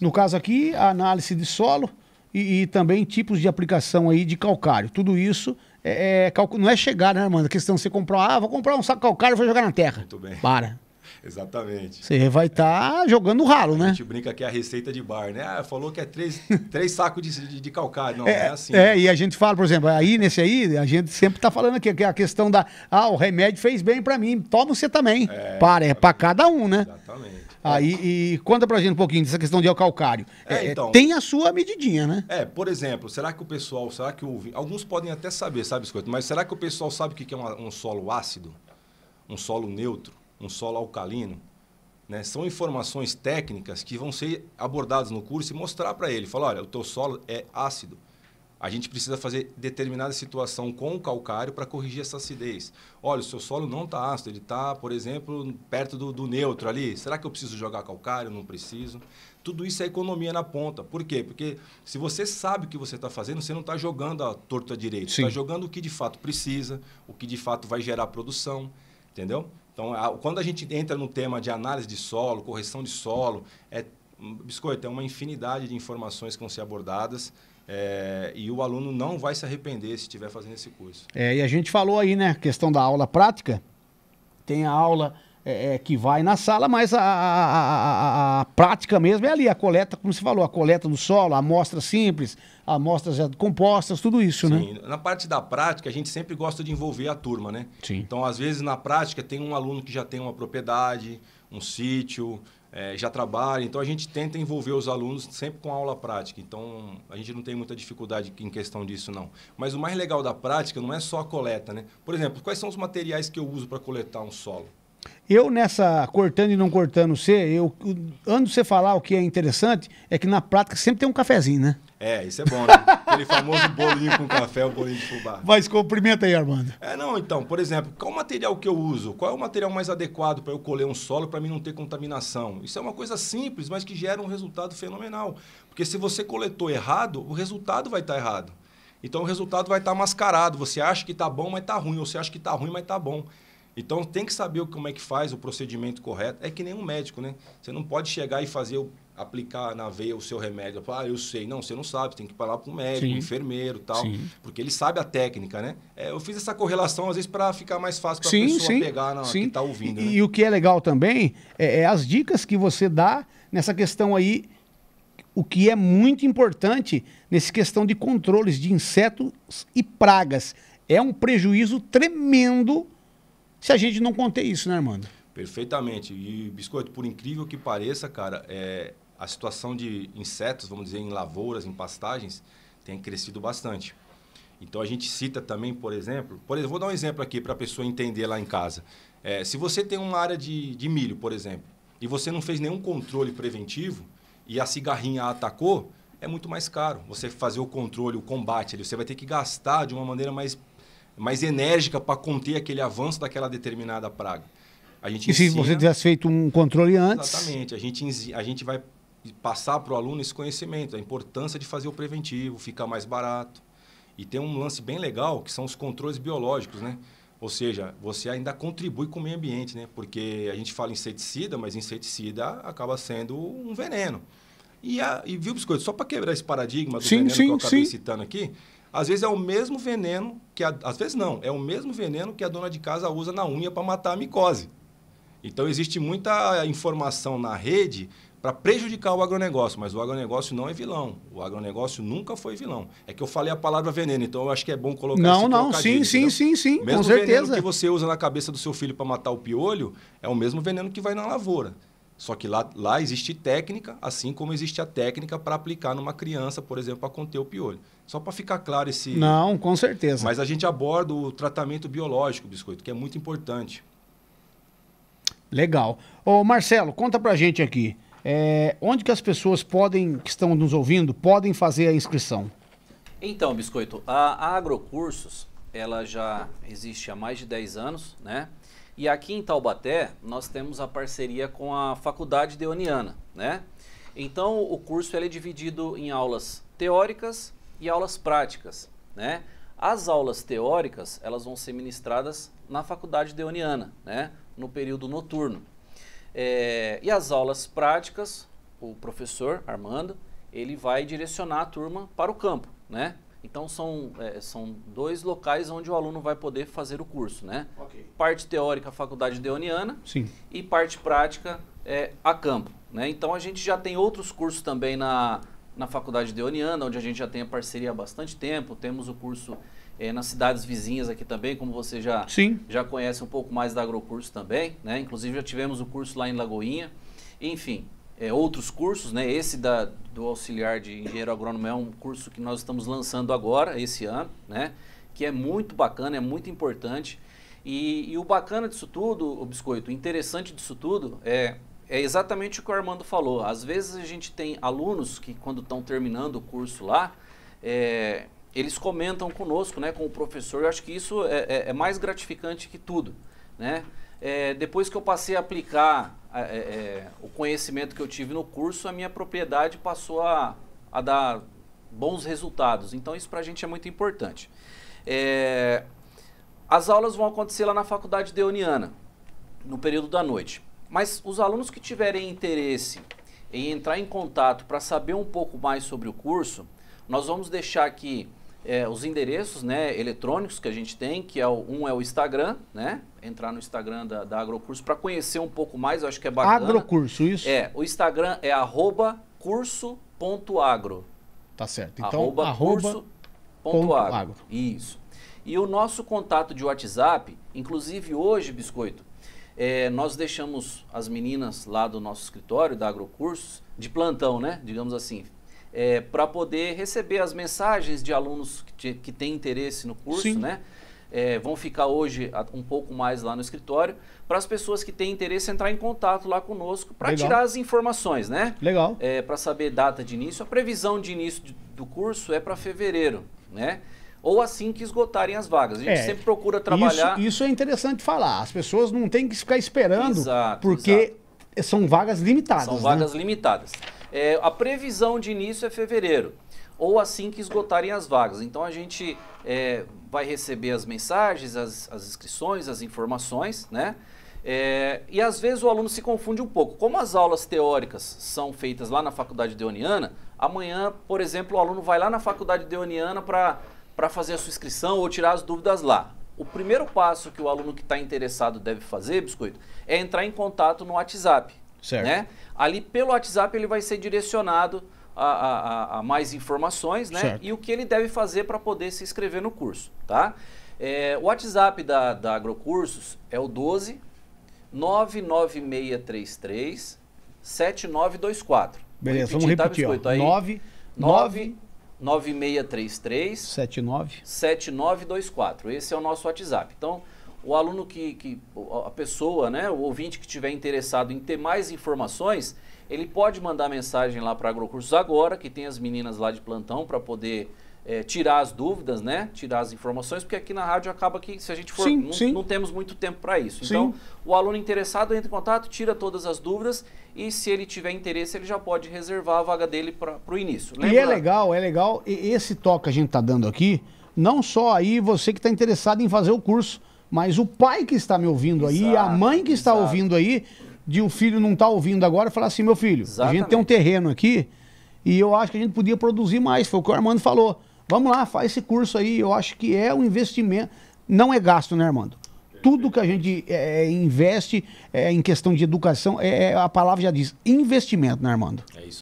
No caso aqui, a análise de solo e, e, também tipos de aplicação aí de calcário. Tudo isso é, é não é chegar, né, mano? A questão de você comprar, ah, vou comprar um saco de calcário e vou jogar na terra. Muito bem. Para. Exatamente. Você vai estar tá é. jogando ralo, né? A gente brinca que é a receita de bar, né? Ah, falou que é três, três sacos de, de, de calcário. Não, é, é assim. É, e a gente fala, por exemplo, aí nesse aí, a gente sempre está falando aqui que é a questão da. Ah, o remédio fez bem para mim, toma você também. É, para, é para cada um, né? Exatamente. Aí, ah, é. e conta pra gente um pouquinho dessa questão de calcário. É, é, é, então, tem a sua medidinha, né? É, por exemplo, será que o pessoal, será que Alguns podem até saber, sabe, Biscoito? Mas será que o pessoal sabe o que é um, um solo ácido? Um solo neutro? Um solo alcalino? Né? São informações técnicas que vão ser abordadas no curso e mostrar para ele. Falar, olha, o teu solo é ácido a gente precisa fazer determinada situação com o calcário para corrigir essa acidez. Olha, o seu solo não está ácido, ele está, por exemplo, perto do, do, neutro ali. Será que eu preciso jogar calcário? Não preciso. Tudo isso é economia na ponta. Por quê? Porque se você sabe o que você está fazendo, você não está jogando a torta direito. Está jogando o que de fato precisa, o que de fato vai gerar produção, entendeu? Então, a, quando a gente entra no tema de análise de solo, correção de solo, é, hum, biscoito, é uma infinidade de informações que vão ser abordadas é, e o aluno não vai se arrepender se estiver fazendo esse curso. É, e a gente falou aí, né, questão da aula prática. Tem a aula é, é, que vai na sala, mas a, a, a, a, prática mesmo é ali, a coleta, como você falou, a coleta do solo, a amostra simples, amostras compostas, tudo isso, né? Sim. né? Na parte da prática, a gente sempre gosta de envolver a turma, né? Sim. Então, às vezes, na prática, tem um aluno que já tem uma propriedade, um sítio, é, já trabalha. Então a gente tenta envolver os alunos sempre com aula prática. Então a gente não tem muita dificuldade em questão disso, não. Mas o mais legal da prática não é só a coleta, né? Por exemplo, quais são os materiais que eu uso para coletar um solo? Eu, nessa cortando e não cortando você, eu, ando você falar o que é interessante, é que na prática sempre tem um cafezinho, né? É, isso é bom, né? Aquele famoso bolinho com café, o bolinho de fubá. Mas cumprimenta aí, Armando. É, não, então, por exemplo, qual o material que eu uso? Qual é o material mais adequado para eu colher um solo para mim não ter contaminação? Isso é uma coisa simples, mas que gera um resultado fenomenal. Porque se você coletou errado, o resultado vai estar tá errado. Então o resultado vai estar tá mascarado. Você acha que está bom, mas está ruim. Ou você acha que está ruim, mas está bom. Então tem que saber como é que faz o procedimento correto. É que nem um médico, né? Você não pode chegar e fazer o aplicar na veia o seu remédio. Ah, eu sei. Não, você não sabe, tem que falar para o médico, Sim. Um enfermeiro tal. Sim. Porque ele sabe a técnica, né? É, eu fiz essa correlação, às vezes, para ficar mais fácil para a pessoa sim. pegar na, sim. que está ouvindo. E, né? e, o que é legal também é, é as dicas que você dá nessa questão aí, o que é muito importante nessa questão de controles de insetos e pragas. É um prejuízo tremendo se a gente não conter isso, né, Armando? Perfeitamente. E, Biscoito, por incrível que pareça, cara, é, a situação de insetos, vamos dizer, em lavouras, em pastagens, tem crescido bastante. Então a gente cita também, por exemplo, por exemplo, vou dar um exemplo aqui para a pessoa entender lá em casa. É, se você tem uma área de, de milho, por exemplo, e você não fez nenhum controle preventivo e a cigarrinha atacou, é muito mais caro. Você fazer o controle, o combate, você vai ter que gastar de uma maneira mais, mais enérgica para conter aquele avanço daquela determinada praga. A gente e ensina... se você tivesse feito um controle antes. Exatamente. A gente, a gente vai passar para o aluno esse conhecimento, a importância de fazer o preventivo, fica mais barato. E tem um lance bem legal, que são os controles biológicos, né? Ou seja, você ainda contribui com o meio ambiente, né? Porque a gente fala inseticida, mas inseticida acaba sendo um veneno. E, a, e viu, Biscoito, só para quebrar esse paradigma do sim, veneno sim, que eu acabei sim. citando aqui, às vezes é o mesmo veneno que a, às vezes não, é o mesmo veneno que a dona de casa usa na unha para matar a micose. Então existe muita informação na rede para prejudicar o agronegócio, mas o agronegócio não é vilão. O agronegócio nunca foi vilão. É que eu falei a palavra veneno, então eu acho que é bom colocar Não, não, sim, sim, sim, sim, mesmo com certeza. veneno que você usa na cabeça do seu filho para matar o piolho é o mesmo veneno que vai na lavoura. Só que lá, lá existe técnica, assim como existe a técnica para aplicar numa criança, por exemplo, para conter o piolho. Só para ficar claro esse. Não, com certeza. Mas a gente aborda o tratamento biológico, biscoito, que é muito importante. Legal. Ô, Marcelo, conta pra gente aqui. É, onde que as pessoas podem, que estão nos ouvindo, podem fazer a inscrição? Então, Biscoito, a, a Agrocursos, ela já existe há mais de 10 anos, né? E aqui em Taubaté, nós temos a parceria com a Faculdade Deoniana, né? Então, o curso ele é dividido em aulas teóricas e aulas práticas, né? As aulas teóricas, elas vão ser ministradas na Faculdade Deoniana, né? No período noturno. É, e as aulas práticas, o professor Armando, ele vai direcionar a turma para o campo, né? Então são, é, são dois locais onde o aluno vai poder fazer o curso, né? Okay. Parte teórica, faculdade deoniana, Sim. e parte prática é, a campo, né? Então a gente já tem outros cursos também na, na faculdade deoniana, onde a gente já tem a parceria há bastante tempo, temos o curso é, nas cidades vizinhas aqui também, como você já, Sim. já conhece um pouco mais da Agrocurso também, né? Inclusive já tivemos o curso lá em Lagoinha. Enfim, é, outros cursos, né? Esse da, do auxiliar de engenheiro agrônomo é um curso que nós estamos lançando agora, esse ano, né? Que é muito bacana, é muito importante. E, e o bacana disso tudo, o Biscoito, o interessante disso tudo é é exatamente o que o Armando falou. Às vezes a gente tem alunos que, quando estão terminando o curso lá, é, eles comentam conosco, né, com o professor. Eu acho que isso é, é, é mais gratificante que tudo, né? É, depois que eu passei a aplicar é, é, é, o conhecimento que eu tive no curso, a minha propriedade passou a, a dar bons resultados. Então isso para a gente é muito importante. as aulas vão acontecer lá na faculdade deoniana, no período da noite. Mas os alunos que tiverem interesse em entrar em contato para saber um pouco mais sobre o curso, nós vamos deixar aqui é, os endereços né, eletrônicos que a gente tem, que é o, um é o Instagram, né? Entrar no Instagram da, da Agrocurso para conhecer um pouco mais, eu acho que é bacana. Agrocurso, isso? É, o Instagram é arroba curso.agro. Tá certo. Então, arroba, arroba agro. Isso. E o nosso contato de WhatsApp, inclusive hoje, Biscoito, é, nós deixamos as meninas lá do nosso escritório, da Agrocursos, de plantão, né? Digamos assim, é, para poder receber as mensagens de alunos que, que têm interesse no curso, Sim. né? É, vão ficar hoje um pouco mais lá no escritório, para as pessoas que têm interesse entrar em contato lá conosco para tirar as informações, né? Legal. É, para saber data de início. A previsão de início de, do curso é para fevereiro, né? Ou assim que esgotarem as vagas. A gente é, sempre procura trabalhar. Isso, isso, é interessante falar. As pessoas não têm que ficar esperando, exato, porque exato. são vagas limitadas. São né? vagas limitadas. É, a previsão de início é fevereiro, ou assim que esgotarem as vagas. Então a gente é, vai receber as mensagens, as, as inscrições, as informações, né? É, e às vezes o aluno se confunde um pouco. Como as aulas teóricas são feitas lá na Faculdade Deoniana, amanhã, por exemplo, o aluno vai lá na Faculdade Deoniana para fazer a sua inscrição ou tirar as dúvidas lá. O primeiro passo que o aluno que está interessado deve fazer, Biscoito, é entrar em contato no WhatsApp. Certo. Né? Ali pelo WhatsApp ele vai ser direcionado a, a, a mais informações né? e o que ele deve fazer para poder se inscrever no curso. Tá? É, o WhatsApp da, da Agrocursos é o 12 99633 7924. Beleza, vamos repetir. Tá, biscoito, ó, aí, 9, 9 9633 79 7924. Esse é o nosso WhatsApp. Então, o aluno que, que a pessoa, né, o ouvinte que estiver interessado em ter mais informações, ele pode mandar mensagem lá para Agrocursos agora, que tem as meninas lá de plantão para poder é, tirar as dúvidas, né? Tirar as informações, porque aqui na rádio acaba que se a gente for, sim, não, sim. não, temos muito tempo para isso. Sim. Então, o aluno interessado entra em contato, tira todas as dúvidas e se ele tiver interesse, ele já pode reservar a vaga dele para o início. Lembra? E é legal, é legal esse toque que a gente está dando aqui, não só aí você que está interessado em fazer o curso, mas o pai que está me ouvindo aí, exato, a mãe que está exato. ouvindo aí, de o um filho não estar tá ouvindo agora, falar assim, meu filho, Exatamente. a gente tem um terreno aqui e eu acho que a gente podia produzir mais, foi o que o Armando falou. Vamos lá, faz esse curso aí, eu acho que é um investimento, não é gasto, né, Armando? Tudo que a gente é, é, investe é, em questão de educação, é, é, a palavra já diz, investimento, né, Armando? É isso